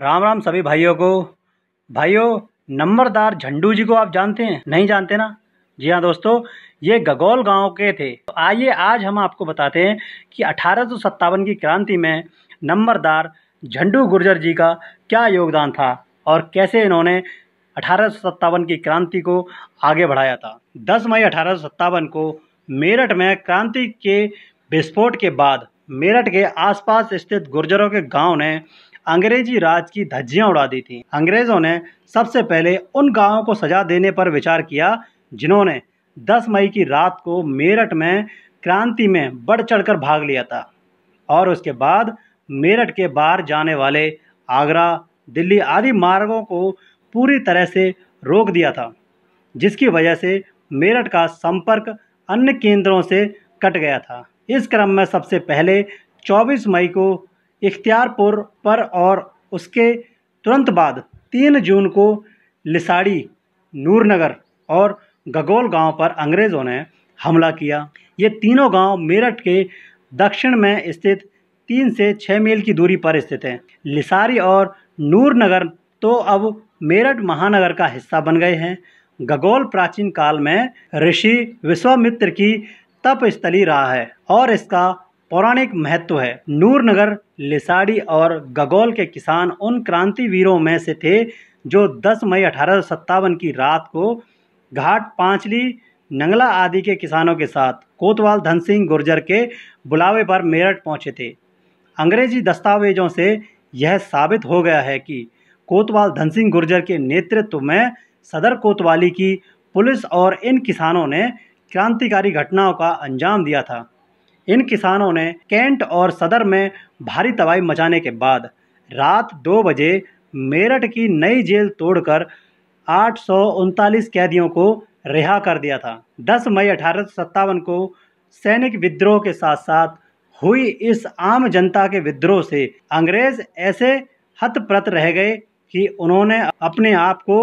राम राम सभी भाइयों को भाइयों नंबरदार झंडू जी को आप जानते हैं नहीं जानते ना जी हाँ दोस्तों ये गगौल गांव के थे तो आइए आज हम आपको बताते हैं कि अठारह की क्रांति में नंबरदार झंडू गुर्जर जी का क्या योगदान था और कैसे इन्होंने अठारह की क्रांति को आगे बढ़ाया था 10 मई अठारह को मेरठ में क्रांति के विस्फोट के बाद मेरठ के आसपास स्थित गुर्जरों के गांव ने अंग्रेजी राज की धज्जियां उड़ा दी थी अंग्रेजों ने सबसे पहले उन गांवों को सजा देने पर विचार किया जिन्होंने 10 मई की रात को मेरठ में क्रांति में बढ़ चढ़कर भाग लिया था और उसके बाद मेरठ के बाहर जाने वाले आगरा दिल्ली आदि मार्गों को पूरी तरह से रोक दिया था जिसकी वजह से मेरठ का संपर्क अन्य केंद्रों से कट गया था इस क्रम में सबसे पहले 24 मई को इख्तियारपुर पर और उसके तुरंत बाद तीन जून को लिसाड़ी नूरनगर और गगोल गांव पर अंग्रेज़ों ने हमला किया ये तीनों गांव मेरठ के दक्षिण में स्थित तीन से छः मील की दूरी पर स्थित हैं लिसारी और नूरनगर तो अब मेरठ महानगर का हिस्सा बन गए हैं गगोल प्राचीन काल में ऋषि विश्वामित्र की तपस्थली रहा है और इसका पौराणिक महत्व है नूरनगर लिसाड़ी और गगोल के किसान उन क्रांतिवीरों में से थे जो 10 मई अठारह की रात को घाट पांचली नंगला आदि के किसानों के साथ कोतवाल धन सिंह गुर्जर के बुलावे पर मेरठ पहुंचे थे अंग्रेजी दस्तावेजों से यह साबित हो गया है कि कोतवाल धन सिंह गुर्जर के नेतृत्व में सदर कोतवाली की पुलिस और इन किसानों ने क्रांतिकारी घटनाओं का अंजाम दिया था इन किसानों ने कैंट और सदर में भारी तबाही मचाने के बाद रात दो बजे मेरठ की नई जेल तोड़कर आठ कैदियों को रिहा कर दिया था 10 मई अठारह को सैनिक विद्रोह के साथ साथ हुई इस आम जनता के विद्रोह से अंग्रेज ऐसे हतप्रत रह गए कि उन्होंने अपने आप को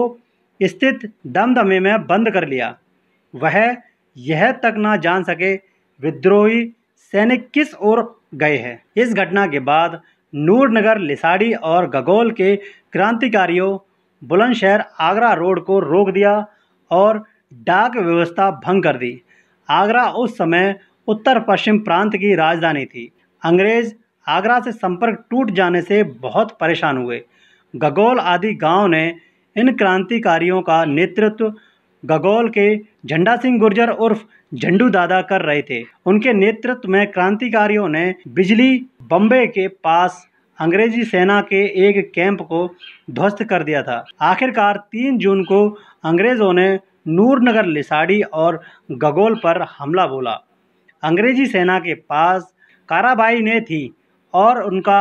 स्थित दमदमे में बंद कर लिया वह यह तक ना जान सके विद्रोही सैनिक किस ओर गए हैं इस घटना के बाद नूरनगर लिसाड़ी और गगोल के क्रांतिकारियों बुलंदशहर आगरा रोड को रोक दिया और डाक व्यवस्था भंग कर दी आगरा उस समय उत्तर पश्चिम प्रांत की राजधानी थी अंग्रेज आगरा से संपर्क टूट जाने से बहुत परेशान हुए गगोल आदि गांव ने इन क्रांतिकारियों का नेतृत्व गगोल के झंडा सिंह गुर्जर उर्फ झंडू दादा कर रहे थे उनके नेतृत्व में क्रांतिकारियों ने बिजली बम्बे के पास अंग्रेजी सेना के एक कैंप को ध्वस्त कर दिया था आखिरकार 3 जून को अंग्रेज़ों ने नूरनगर लिसाड़ी और गगोल पर हमला बोला अंग्रेजी सेना के पास काराबाई ने थी और उनका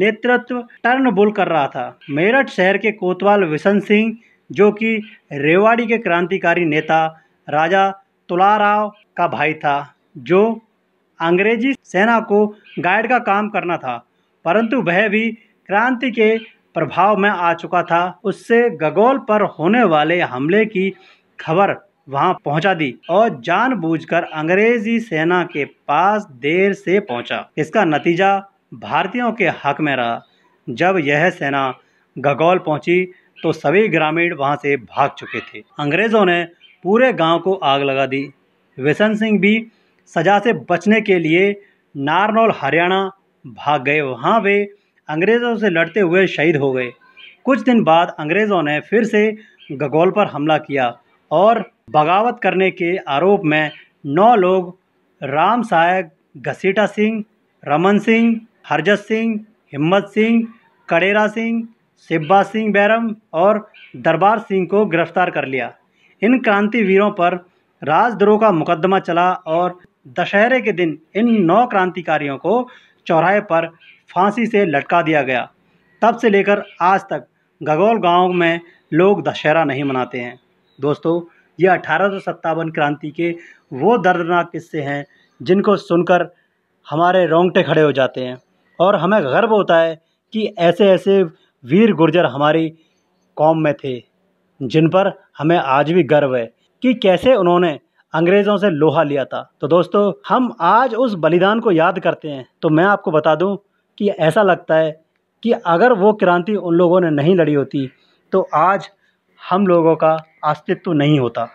नेतृत्व टर्नबुल कर रहा था मेरठ शहर के कोतवाल विशन सिंह जो कि रेवाड़ी के क्रांतिकारी नेता राजा तुलाराव का भाई था जो अंग्रेजी सेना को गाइड का काम करना था परंतु वह भी क्रांति के प्रभाव में आ चुका था उससे गगोल पर होने वाले हमले की खबर वहां पहुंचा दी और जानबूझकर अंग्रेजी सेना के पास देर से पहुंचा इसका नतीजा भारतीयों के हक में रहा जब यह सेना गगोल पहुंची तो सभी ग्रामीण वहां से भाग चुके थे अंग्रेज़ों ने पूरे गांव को आग लगा दी व्यसन सिंह भी सजा से बचने के लिए नारनौल हरियाणा भाग गए वहाँ वे अंग्रेज़ों से लड़ते हुए शहीद हो गए कुछ दिन बाद अंग्रेज़ों ने फिर से गगोल पर हमला किया और बगावत करने के आरोप में नौ लोग राम सहायक घसीटा सिंह रमन सिंह हरजत सिंह हिम्मत सिंह कड़ेरा सिंह सिब्बा सिंह बैरम और दरबार सिंह को गिरफ्तार कर लिया इन क्रांतिवीरों पर राजद्रोह का मुकदमा चला और दशहरे के दिन इन नौ क्रांतिकारियों को चौराहे पर फांसी से लटका दिया गया तब से लेकर आज तक गगोल गांव में लोग दशहरा नहीं मनाते हैं दोस्तों ये अठारह क्रांति के वो दर्दनाक किस्से हैं जिनको सुनकर हमारे रोंगटे खड़े हो जाते हैं और हमें गर्व होता है कि ऐसे ऐसे वीर गुर्जर हमारी कौम में थे जिन पर हमें आज भी गर्व है कि कैसे उन्होंने अंग्रेज़ों से लोहा लिया था तो दोस्तों हम आज उस बलिदान को याद करते हैं तो मैं आपको बता दूं कि ऐसा लगता है कि अगर वो क्रांति उन लोगों ने नहीं लड़ी होती तो आज हम लोगों का अस्तित्व नहीं होता